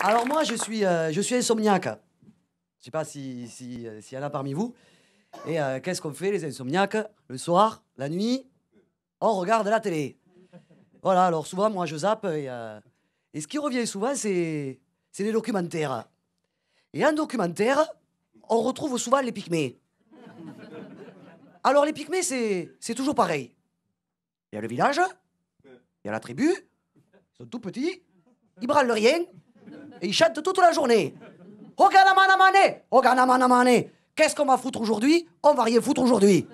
Alors moi, je suis, euh, je insomniaque. Je ne sais pas s'il si, si, euh, y en a parmi vous. Et euh, qu'est-ce qu'on fait les insomniaques Le soir, la nuit, on regarde la télé. Voilà, alors souvent, moi, je zappe. Et, ce qui revient souvent, c'est les documentaires. Et en documentaire, on retrouve souvent les pygmées. Alors les pygmées, c'est toujours pareil. Il y a le village, il y a la tribu, ils sont tout petits, ils branlent rien, et il chante toute la journée. manamane Qu'est-ce qu'on va foutre aujourd'hui On va rien foutre aujourd'hui.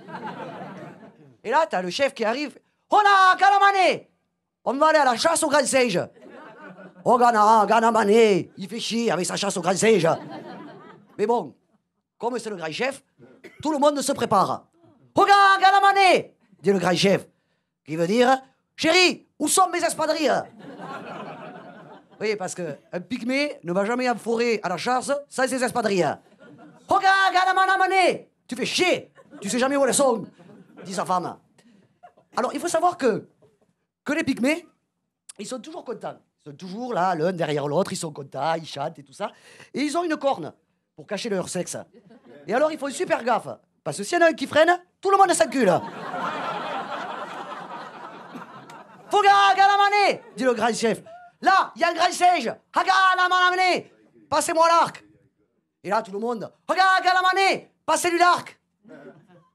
Et là, t'as le chef qui arrive. On va aller à la chasse au grand singe. Ganamane Il fait chier avec sa chasse au grand seige !» Mais bon, comme c'est le grand chef, tout le monde se prépare. Ogan Ganamane dit le grand chef. Qui veut dire Chéri, où sont mes espadrilles oui, parce que un pygmée ne va jamais en forêt à la chasse sans ses espadrilles. Regarde, regarde mon Tu fais chier Tu sais jamais où elles sont dit sa femme. Alors, il faut savoir que, que les pygmées, ils sont toujours contents. Ils sont toujours là, l'un derrière l'autre, ils sont contents, ils chantent et tout ça. Et ils ont une corne pour cacher leur sexe. Et alors, il faut super gaffe. Parce que s'il y en a un qui freine, tout le monde s'encule. Fouga, dit le grand chef. Là, il y a un grand siège. Haga Passez-moi l'arc. Et là, tout le monde. Haga Passez-lui l'arc.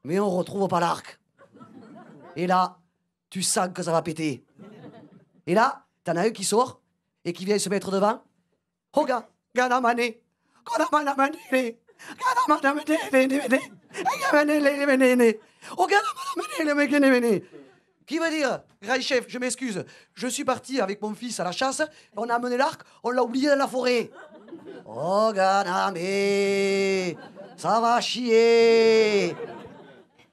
Mais on retrouve pas l'arc. Et là, tu sens que ça va péter. Et là, t'en as eu qui sort et qui vient se mettre devant. Hoga, la main la qui veut dire, grand chef, je m'excuse, je suis parti avec mon fils à la chasse, on a amené l'arc, on l'a oublié dans la forêt. Oh, Ganame, ça va chier.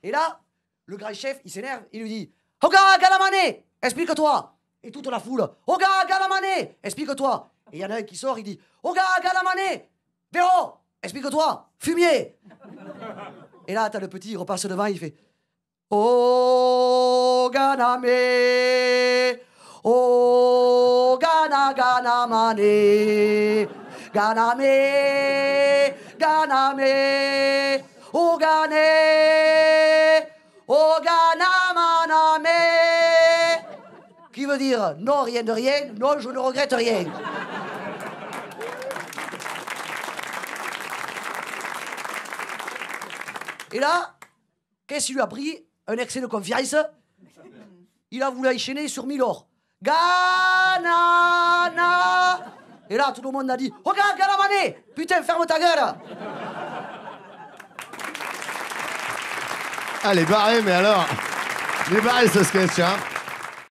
Et là, le grand chef, il s'énerve, il lui dit, Oga Galamane, explique-toi. Et toute la foule, Oga Galamane, explique-toi. Et il y en a un qui sort, il dit, Oga Galamane, Véro, explique-toi, fumier. Et là, t'as le petit, il repasse devant, il fait, Oh Ghana O Ghana Gana mane, me, Qui veut dire non, rien de rien, non, je ne regrette rien. Et là, qu'est-ce qu'il lui a pris un excès de confiance. Il a voulu enchaîner sur Milor. » Et là, tout le monde a dit Regarde, mané Putain, ferme ta gueule Allez ah, barré, mais alors Les barrés, ce sketch, hein